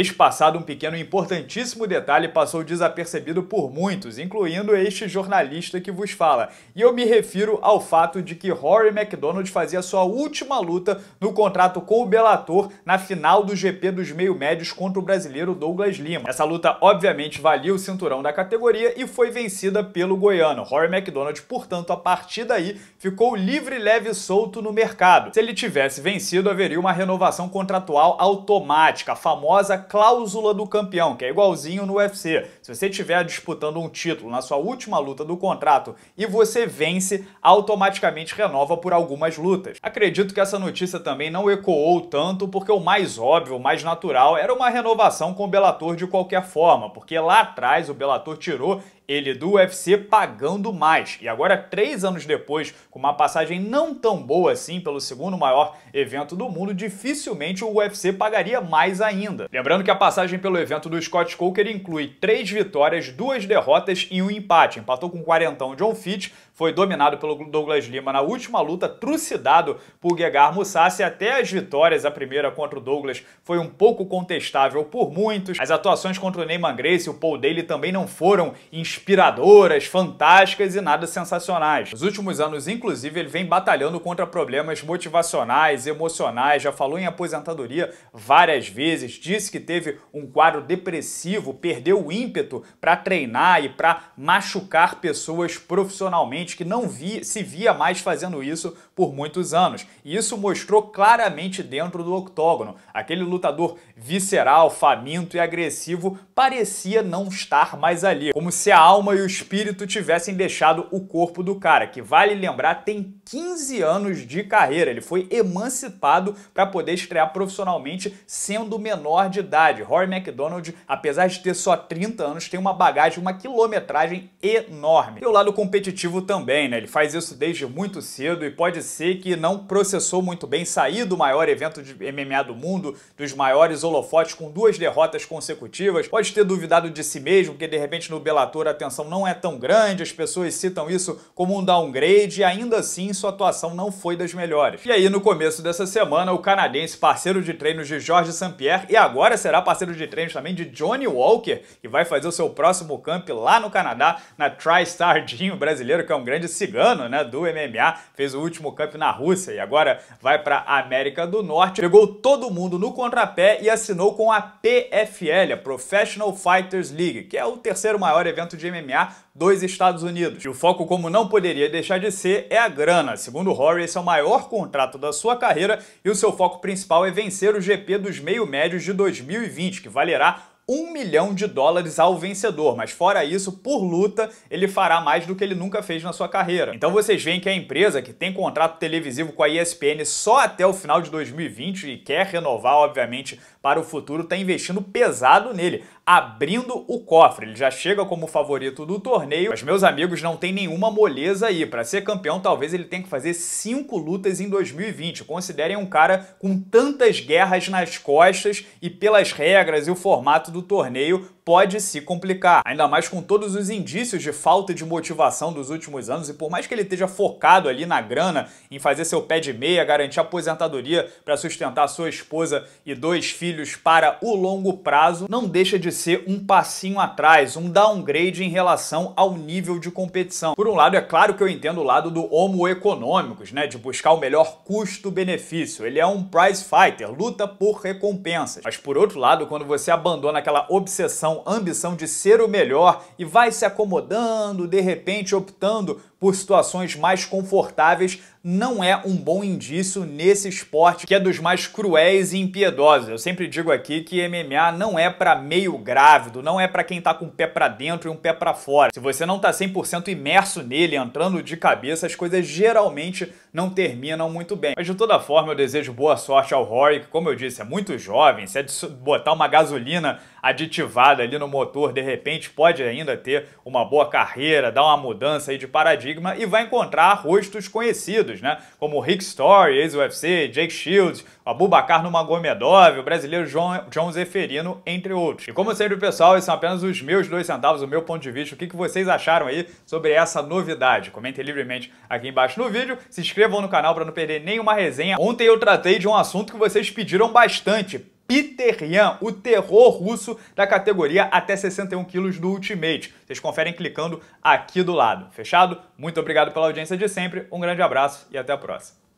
Mês passado, um pequeno e importantíssimo detalhe passou desapercebido por muitos, incluindo este jornalista que vos fala. E eu me refiro ao fato de que Rory McDonald fazia sua última luta no contrato com o Bellator na final do GP dos meio-médios contra o brasileiro Douglas Lima. Essa luta, obviamente, valia o cinturão da categoria e foi vencida pelo goiano. Rory McDonald, portanto, a partir daí, ficou livre, leve e solto no mercado. Se ele tivesse vencido, haveria uma renovação contratual automática, a famosa cláusula do campeão, que é igualzinho no UFC. Se você estiver disputando um título na sua última luta do contrato e você vence, automaticamente renova por algumas lutas. Acredito que essa notícia também não ecoou tanto, porque o mais óbvio, o mais natural, era uma renovação com o Bellator de qualquer forma, porque lá atrás o Bellator tirou ele do UFC pagando mais. E agora, três anos depois, com uma passagem não tão boa assim pelo segundo maior evento do mundo, dificilmente o UFC pagaria mais ainda. Lembrando que a passagem pelo evento do Scott Coker inclui três vitórias, duas derrotas e um empate. Empatou com o quarentão John Fitch, foi dominado pelo Douglas Lima na última luta, trucidado por Gegar Mousasi até as vitórias. A primeira contra o Douglas foi um pouco contestável por muitos. As atuações contra o Neyman Grace e o Paul Daly também não foram inspiradas inspiradoras, fantásticas e nada sensacionais. Nos últimos anos, inclusive, ele vem batalhando contra problemas motivacionais, emocionais, já falou em aposentadoria várias vezes, disse que teve um quadro depressivo, perdeu o ímpeto para treinar e para machucar pessoas profissionalmente que não via, se via mais fazendo isso por muitos anos. E isso mostrou claramente dentro do octógono. Aquele lutador visceral, faminto e agressivo parecia não estar mais ali, como se a alma e o espírito tivessem deixado o corpo do cara, que vale lembrar, tem 15 anos de carreira. Ele foi emancipado para poder estrear profissionalmente sendo menor de idade. Rory McDonald, apesar de ter só 30 anos, tem uma bagagem, uma quilometragem enorme. E o lado competitivo também, né? Ele faz isso desde muito cedo e pode ser que não processou muito bem sair do maior evento de MMA do mundo, dos maiores holofotes com duas derrotas consecutivas. Pode ter duvidado de si mesmo, porque de repente no Bellator atenção não é tão grande, as pessoas citam isso como um downgrade e ainda assim sua atuação não foi das melhores. E aí, no começo dessa semana, o canadense, parceiro de treinos de Jorge Saint-Pierre e agora será parceiro de treinos também de Johnny Walker, que vai fazer o seu próximo camp lá no Canadá, na TriStar Gym, brasileiro, que é um grande cigano né, do MMA, fez o último camp na Rússia e agora vai para a América do Norte. Pegou todo mundo no contrapé e assinou com a PFL, a Professional Fighters League, que é o terceiro maior evento de de MMA dos Estados Unidos. E o foco, como não poderia deixar de ser, é a grana. Segundo Horry, esse é o maior contrato da sua carreira e o seu foco principal é vencer o GP dos meio-médios de 2020, que valerá um milhão de dólares ao vencedor, mas fora isso, por luta, ele fará mais do que ele nunca fez na sua carreira. Então vocês veem que a empresa que tem contrato televisivo com a ESPN só até o final de 2020 e quer renovar, obviamente, para o futuro, está investindo pesado nele abrindo o cofre. Ele já chega como favorito do torneio, mas meus amigos, não tem nenhuma moleza aí. Para ser campeão, talvez ele tenha que fazer cinco lutas em 2020. Considerem um cara com tantas guerras nas costas e pelas regras e o formato do torneio, pode se complicar, ainda mais com todos os indícios de falta de motivação dos últimos anos e por mais que ele esteja focado ali na grana, em fazer seu pé de meia, garantir aposentadoria para sustentar sua esposa e dois filhos para o longo prazo, não deixa de ser um passinho atrás, um downgrade em relação ao nível de competição. Por um lado, é claro que eu entendo o lado do homo econômicos, né, de buscar o melhor custo-benefício. Ele é um prize fighter, luta por recompensas. Mas por outro lado, quando você abandona aquela obsessão ambição de ser o melhor e vai se acomodando, de repente optando por situações mais confortáveis não é um bom indício nesse esporte que é dos mais cruéis e impiedosos. Eu sempre digo aqui que MMA não é para meio grávido, não é para quem tá com um pé para dentro e um pé para fora. Se você não tá 100% imerso nele, entrando de cabeça, as coisas geralmente não terminam muito bem. Mas de toda forma, eu desejo boa sorte ao Rory, que como eu disse, é muito jovem, se é de botar uma gasolina aditivada ali no motor, de repente pode ainda ter uma boa carreira, dar uma mudança aí de paradigma e vai encontrar rostos conhecidos, né? Como Rick Story, ex-UFC, Jake Shields, Abubakar Magomedov, o brasileiro João, John Zeferino, entre outros. E como sempre, pessoal, esses são apenas os meus dois centavos, o meu ponto de vista, o que, que vocês acharam aí sobre essa novidade. Comentem livremente aqui embaixo no vídeo, se inscrevam no canal para não perder nenhuma resenha. Ontem eu tratei de um assunto que vocês pediram bastante, Peter Yan, o terror russo da categoria até 61 quilos do Ultimate. Vocês conferem clicando aqui do lado. Fechado? Muito obrigado pela audiência de sempre, um grande abraço e até a próxima.